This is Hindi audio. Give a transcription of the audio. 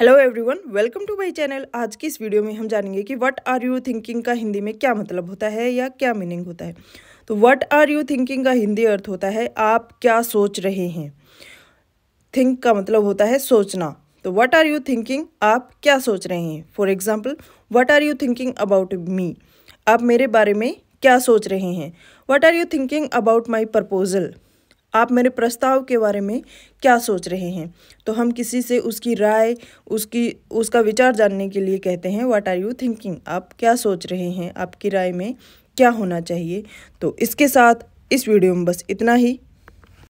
hello everyone welcome to my channel आज की इस वीडियो में हम जानेंगे कि व्हाट आर यू थिंकिंग का हिंदी में क्या मतलब होता है या क्या मीनिंग होता है तो व्हाट आर यू थिंकिंग का हिंदी अर्थ होता है आप क्या सोच रहे हैं थिंक का मतलब होता है सोचना तो व्हाट आर यू थिंकिंग आप क्या सोच रहे हैं for example what are you thinking about me आप मेरे बारे में क्या सोच रहे हैं what are you thinking about my proposal आप मेरे प्रस्ताव के बारे में क्या सोच रहे हैं तो हम किसी से उसकी राय उसकी उसका विचार जानने के लिए कहते हैं व्हाट आर यू थिंकिंग आप क्या सोच रहे हैं आपकी राय में क्या होना चाहिए तो इसके साथ इस वीडियो में बस इतना ही